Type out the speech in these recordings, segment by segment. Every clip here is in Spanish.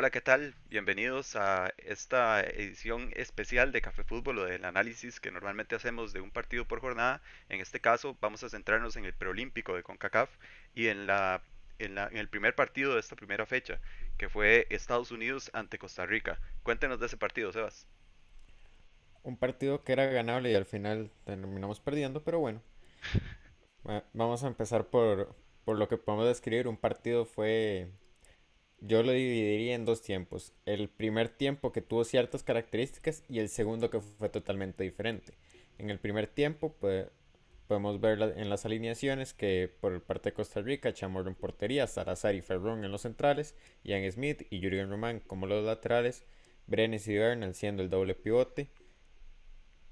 Hola, ¿qué tal? Bienvenidos a esta edición especial de Café Fútbol o del análisis que normalmente hacemos de un partido por jornada. En este caso vamos a centrarnos en el preolímpico de CONCACAF y en, la, en, el primer partido de esta primera fecha, que fue Estados Unidos ante Costa Rica. Cuéntenos de ese partido, Sebas. Un partido que era ganable y al final terminamos perdiendo, pero bueno. Vamos a empezar por, por lo que podemos describir. Un partido fue yo lo dividiría en dos tiempos. El primer tiempo que tuvo ciertas características y el segundo que fue totalmente diferente. En el primer tiempo podemos ver en las alineaciones que por parte de Costa Rica, Chamorro en portería, Salazar y Ferrón en los centrales, Ian Smith y Jurgen Román como los laterales, Brenes y Bernal siendo el doble pivote.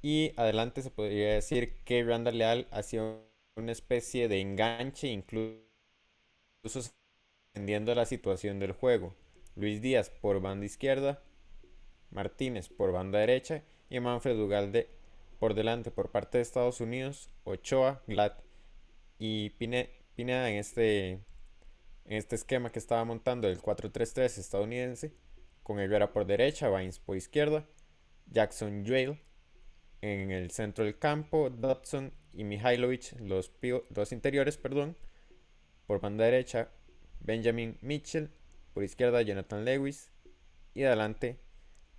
Y adelante se podría decir que Randall Leal ha sido una especie de enganche, incluso Dependiendo la situación del juego, Luis Díaz por banda izquierda, Martínez por banda derecha y Manfred Ugalde por delante por parte de Estados Unidos, Ochoa, Glad y Pineda este, en este, esquema que estaba montando el 4-3-3 estadounidense, con Vera por derecha, Vines por izquierda, Jackson Yale en el centro del campo, Dudson y Mihailovic, los, dos interiores, perdón, por banda derecha, Benjamin Mitchell, por izquierda Jonathan Lewis y adelante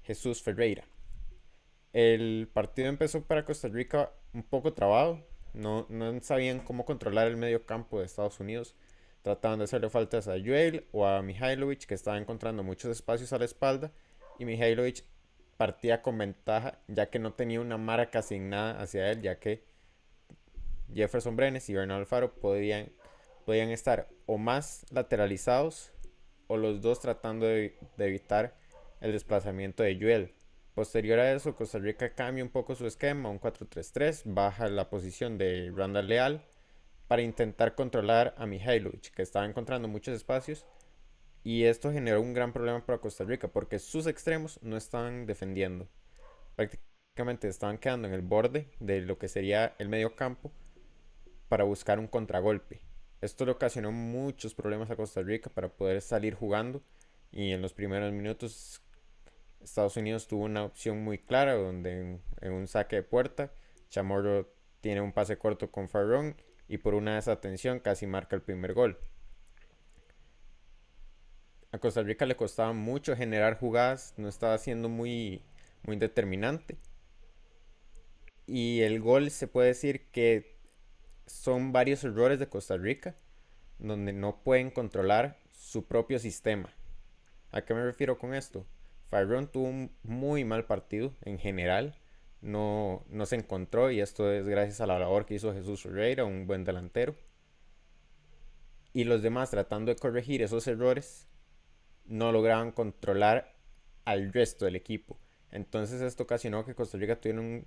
Jesús Ferreira. El partido empezó para Costa Rica un poco trabado, no, no sabían cómo controlar el medio campo de Estados Unidos, trataban de hacerle faltas a Joel o a Mihailovic que estaba encontrando muchos espacios a la espalda y Mihailovic partía con ventaja ya que no tenía una marca asignada hacia él ya que Jefferson Brenes y Bernardo Alfaro podían podían estar o más lateralizados o los dos tratando de, evitar el desplazamiento de Yuel. Posterior a eso, Costa Rica cambia un poco su esquema, un 4-3-3, baja la posición de Randall Leal para intentar controlar a Mihailovic, que estaba encontrando muchos espacios. Y esto generó un gran problema para Costa Rica porque sus extremos no estaban defendiendo. Prácticamente estaban quedando en el borde de lo que sería el medio campo para buscar un contragolpe. Esto le ocasionó muchos problemas a Costa Rica para poder salir jugando y en los primeros minutos Estados Unidos tuvo una opción muy clara donde en, un saque de puerta Chamorro tiene un pase corto con Farrón y por una desatención casi marca el primer gol. A Costa Rica le costaba mucho generar jugadas, no estaba siendo muy, muy determinante. Y el gol se puede decir que son varios errores de Costa Rica donde no pueden controlar su propio sistema. ¿A qué me refiero con esto? Farrón tuvo un muy mal partido en general, no, no se encontró y esto es gracias a la labor que hizo Jesús Herrera, un buen delantero. Y los demás tratando de corregir esos errores no lograban controlar al resto del equipo. Entonces esto ocasionó que Costa Rica tuviera un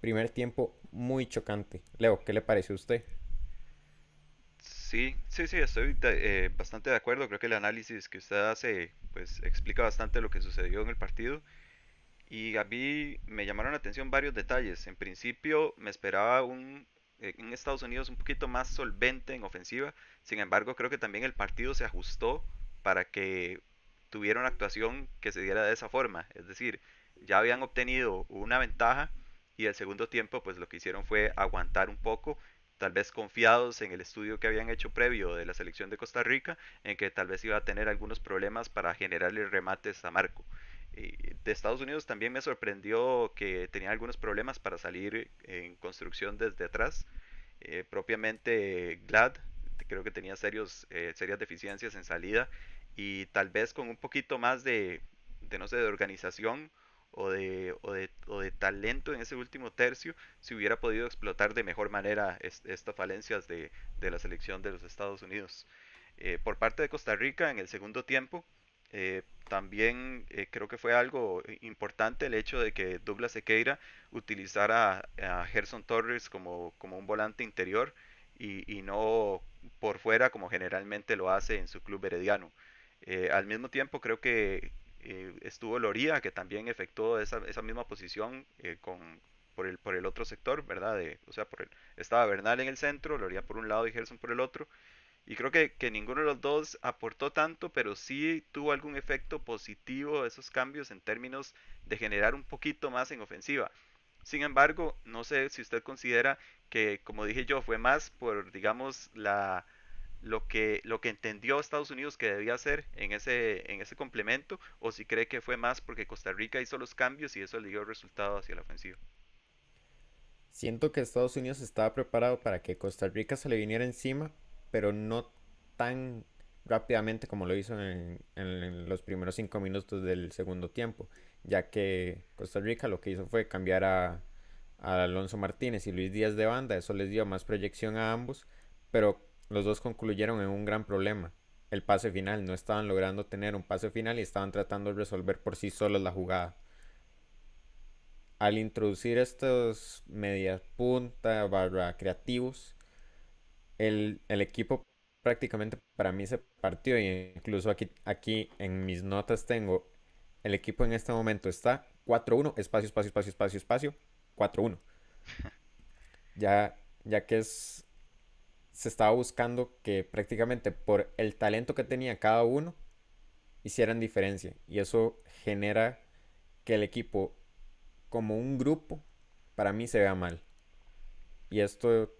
primer tiempo muy chocante. Leo, ¿qué le parece a usted? Sí, sí, sí, estoy eh, bastante de acuerdo. Creo que el análisis que usted hace pues explica bastante lo que sucedió en el partido. Y a mí me llamaron la atención varios detalles. En principio me esperaba un, en eh, Estados Unidos un poquito más solvente en ofensiva. Sin embargo, creo que también el partido se ajustó para que tuviera una actuación que se diera de esa forma. Es decir, ya habían obtenido una ventaja y el segundo tiempo pues lo que hicieron fue aguantar un poco tal vez confiados en el estudio que habían hecho previo de la selección de Costa Rica, en que tal vez iba a tener algunos problemas para generarle remates a Marco. Eh, de Estados Unidos también me sorprendió que tenía algunos problemas para salir en construcción desde atrás. Eh, propiamente Glad, creo que tenía serios, eh, serias deficiencias en salida y tal vez con un poquito más de, de no sé, de organización o de, o de, talento en ese último tercio, si hubiera podido explotar de mejor manera estas falencias de, la selección de los Estados Unidos. Eh, por parte de Costa Rica, en el segundo tiempo, eh, también eh, creo que fue algo importante el hecho de que Douglas Sequeira utilizara a, Gerson Torres como, como, un volante interior y, no por fuera como generalmente lo hace en su club herediano. al mismo tiempo creo que eh, estuvo Loría, que también efectuó esa, esa misma posición eh, con, por, el, por el otro sector, ¿verdad? o sea, por el, estaba Bernal en el centro, Loría por un lado y Gerson por el otro. Y creo que, que, ninguno de los dos aportó tanto, pero sí tuvo algún efecto positivo esos cambios en términos de generar un poquito más en ofensiva. Sin embargo, no sé si usted considera que, como dije yo, fue más por, digamos, la, lo que, lo que entendió Estados Unidos que debía hacer en ese, en ese complemento o si cree que fue más porque Costa Rica hizo los cambios y eso le dio resultado hacia la ofensiva. Siento que Estados Unidos estaba preparado para que Costa Rica se le viniera encima, pero no tan rápidamente como lo hizo en, los primeros cinco minutos del segundo tiempo, ya que Costa Rica lo que hizo fue cambiar a, a Alonso Martínez y Luis Díaz de banda, eso les dio más proyección a ambos, pero los dos concluyeron en un gran problema, el pase final. No estaban logrando tener un pase final y estaban tratando de resolver por sí solos la jugada. Al introducir estos medias punta barra creativos, el, equipo prácticamente para mí se partió y incluso aquí, aquí en mis notas tengo el equipo en este momento está 4-1, espacio, espacio, espacio, espacio, espacio, 4-1. Ya, ya que es se estaba buscando que prácticamente por el talento que tenía cada uno hicieran diferencia. Y eso genera que el equipo como un grupo para mí se vea mal. Y esto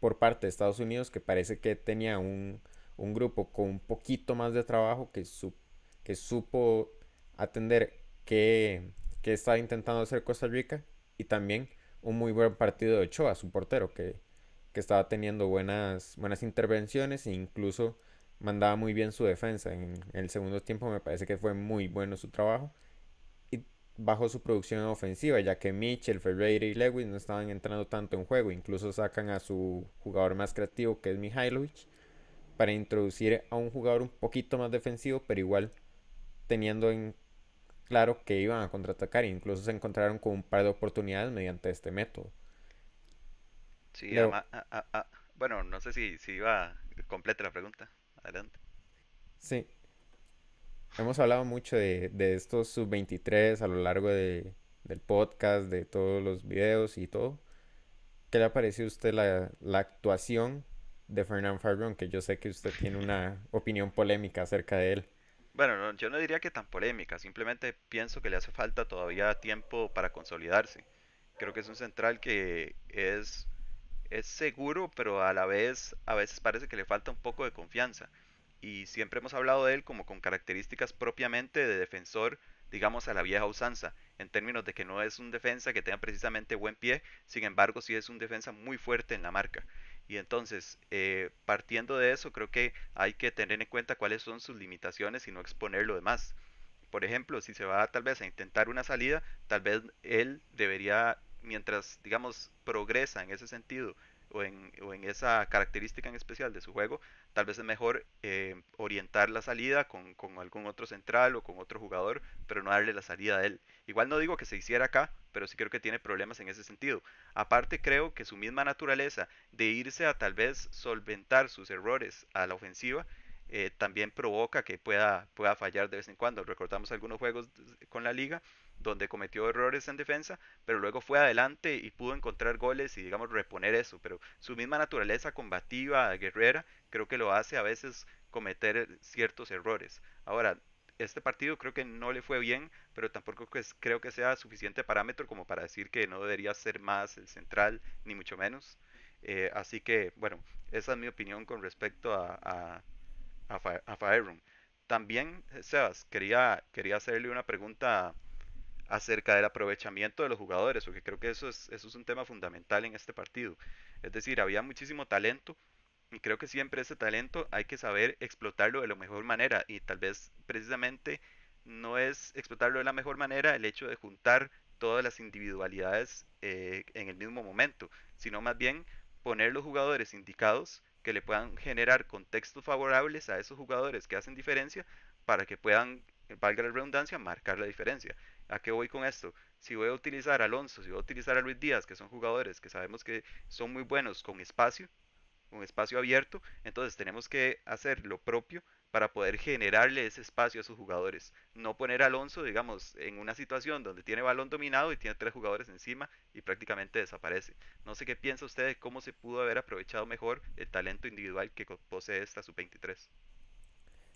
por parte de Estados Unidos que parece que tenía un, grupo con un poquito más de trabajo que, su, que supo atender qué que estaba intentando hacer Costa Rica y también un muy buen partido de Ochoa, su portero, que, que estaba teniendo buenas, buenas intervenciones e incluso mandaba muy bien su defensa. En el segundo tiempo me parece que fue muy bueno su trabajo y bajó su producción ofensiva, ya que Mitchell, Ferreira y Lewis no estaban entrando tanto en juego. Incluso sacan a su jugador más creativo, que es Mihailovic, para introducir a un jugador un poquito más defensivo, pero igual teniendo en claro que iban a contraatacar. Incluso se encontraron con un par de oportunidades mediante este método. Sí, bueno, no sé si, si a completa la pregunta. Adelante. Sí. Hemos hablado mucho de, de estos sub-23 a lo largo de, del podcast, de todos los videos y todo. ¿Qué le ha parecido a usted la, actuación de Fernan Farrón? Que yo sé que usted tiene una opinión polémica acerca de él. Bueno, yo no diría que tan polémica, simplemente pienso que le hace falta todavía tiempo para consolidarse. Creo que es un central que es es seguro, pero a la vez a veces parece que le falta un poco de confianza. Y siempre hemos hablado de él como con características propiamente de defensor, digamos, a la vieja usanza, en términos de que no es un defensa que tenga precisamente buen pie, sin embargo sí es un defensa muy fuerte en la marca. Y entonces, eh, partiendo de eso, creo que hay que tener en cuenta cuáles son sus limitaciones y no exponer lo demás. Por ejemplo, si se va tal vez a intentar una salida, tal vez él debería mientras, digamos, progresa en ese sentido o en, esa característica en especial de su juego, tal vez es mejor eh, orientar la salida con, algún otro central o con otro jugador, pero no darle la salida a él. Igual no digo que se hiciera acá, pero sí creo que tiene problemas en ese sentido. Aparte creo que su misma naturaleza de irse a tal vez solventar sus errores a la ofensiva, eh, también provoca que pueda, pueda fallar de vez en cuando. Recordamos algunos juegos con la liga donde cometió errores en defensa, pero luego fue adelante y pudo encontrar goles y, digamos, reponer eso. Pero su misma naturaleza combativa, guerrera, creo que lo hace a veces cometer ciertos errores. Ahora, este partido creo que no le fue bien, pero tampoco creo que sea suficiente parámetro como para decir que no debería ser más el central, ni mucho menos. Eh, así que, bueno, esa es mi opinión con respecto a, a, También, eh, Sebas, quería, quería hacerle una pregunta acerca del aprovechamiento de los jugadores, porque creo que eso es, eso es un tema fundamental en este partido. Es decir, había muchísimo talento y creo que siempre ese talento hay que saber explotarlo de la mejor manera y tal vez precisamente no es explotarlo de la mejor manera el hecho de juntar todas las individualidades eh, en el mismo momento, sino más bien poner los jugadores indicados que le puedan generar contextos favorables a esos jugadores que hacen diferencia para que puedan, valga la redundancia, marcar la diferencia. ¿A qué voy con esto? Si voy a utilizar a Alonso, si voy a utilizar a Luis Díaz, que son jugadores que sabemos que son muy buenos con espacio, con espacio abierto, entonces tenemos que hacer lo propio para poder generarle ese espacio a sus jugadores. No poner a Alonso, digamos, en una situación donde tiene balón dominado y tiene tres jugadores encima y prácticamente desaparece. No sé qué piensa usted de cómo se pudo haber aprovechado mejor el talento individual que posee esta sub-23.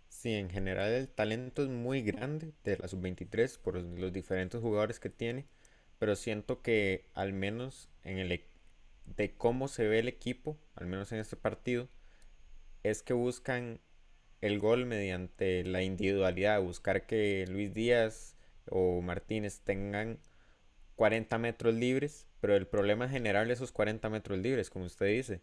Sí, en general el talento es muy grande de la sub-23 por los diferentes jugadores que tiene, pero siento que al menos en el e, de cómo se ve el equipo, al menos en este partido, es que buscan el gol mediante la individualidad, buscar que Luis Díaz o Martínez tengan 40 metros libres, pero el problema general de esos 40 metros libres, como usted dice.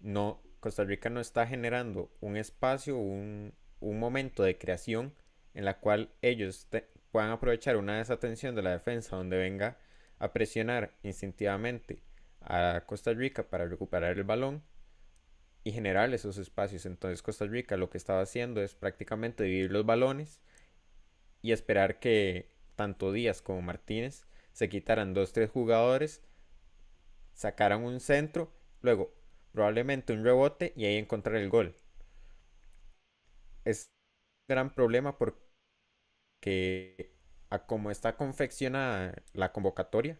No, Costa Rica no está generando un espacio, un, un momento de creación en la cual ellos puedan aprovechar una desatención de la defensa donde venga a presionar instintivamente a Costa Rica para recuperar el balón y generar esos espacios. Entonces Costa Rica lo que estaba haciendo es prácticamente dividir los balones y esperar que tanto Díaz como Martínez se quitaran dos, tres jugadores, sacaran un centro, luego probablemente un rebote y ahí encontrar el gol es gran problema porque a como está confeccionada la convocatoria,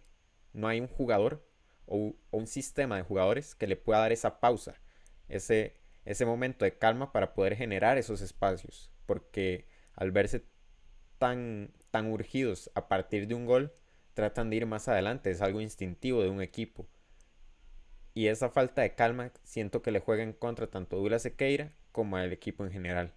no hay un jugador o, un sistema de jugadores que le pueda dar esa pausa, ese, ese momento de calma para poder generar esos espacios, porque al verse tan, tan urgidos a partir de un gol, tratan de ir más adelante, es algo instintivo de un equipo. Y esa falta de calma siento que le juega en contra tanto a Dula Sequeira como al equipo en general.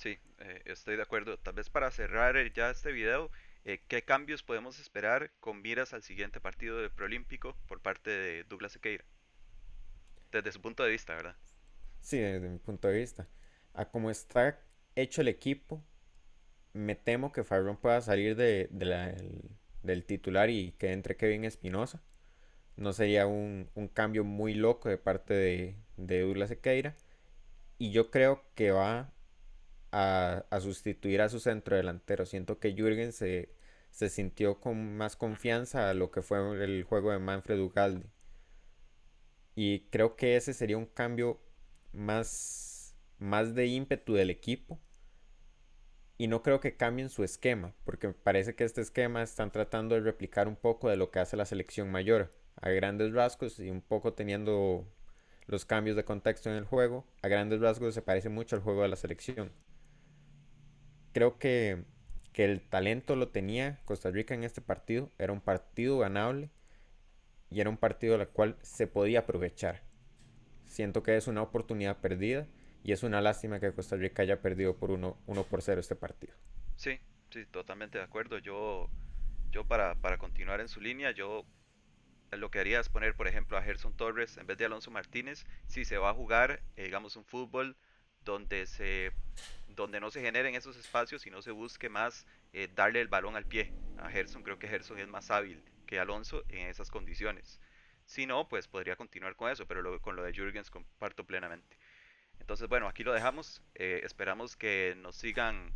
Sí, eh, estoy de acuerdo. Tal vez para cerrar eh, ya este video, eh, ¿qué cambios podemos esperar con miras al siguiente partido del preolímpico por parte de Douglas Sequeira? Desde su punto de vista, ¿verdad? Sí, desde mi punto de vista. A como está hecho el equipo, me temo que Farrón pueda salir de, del, titular y que entre Kevin Espinosa. No sería un, cambio muy loco de parte de, de Douglas Sequeira. Y yo creo que va a, sustituir a su centro delantero Siento que Jürgen se, sintió con más confianza a lo que fue el juego de Manfred Ugaldi. Y creo que ese sería un cambio más, más de ímpetu del equipo. Y no creo que cambien su esquema, porque parece que este esquema están tratando de replicar un poco de lo que hace la selección mayor, a grandes rasgos y un poco teniendo los cambios de contexto en el juego, a grandes rasgos se parece mucho al juego de la selección creo que, el talento lo tenía Costa Rica en este partido. Era un partido ganable y era un partido del cual se podía aprovechar. Siento que es una oportunidad perdida y es una lástima que Costa Rica haya perdido por 1 uno, uno por 0 este partido. Sí, sí, totalmente de acuerdo. Yo, yo para, continuar en su línea, yo lo que haría es poner, por ejemplo, a Gerson Torres en vez de Alonso Martínez, si se va a jugar, eh, digamos, un fútbol donde, se, donde no se generen esos espacios y no se busque más eh, darle el balón al pie a Gerson. Creo que Gerson es más hábil que Alonso en esas condiciones. Si no, pues podría continuar con eso, pero con lo de Jurgens comparto plenamente. Entonces, bueno, aquí lo dejamos. Eh, esperamos que nos sigan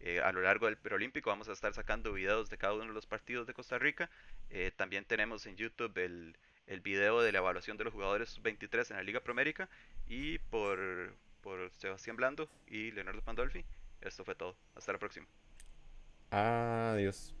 eh, a lo largo del preolímpico. Vamos a estar sacando videos de cada uno de los partidos de Costa Rica. también tenemos en YouTube el, el, video de la evaluación de los jugadores 23 en la Liga Promérica. Y por, por Sebastián Blando y Leonardo Pandolfi. Esto fue todo. Hasta la próxima. Adiós.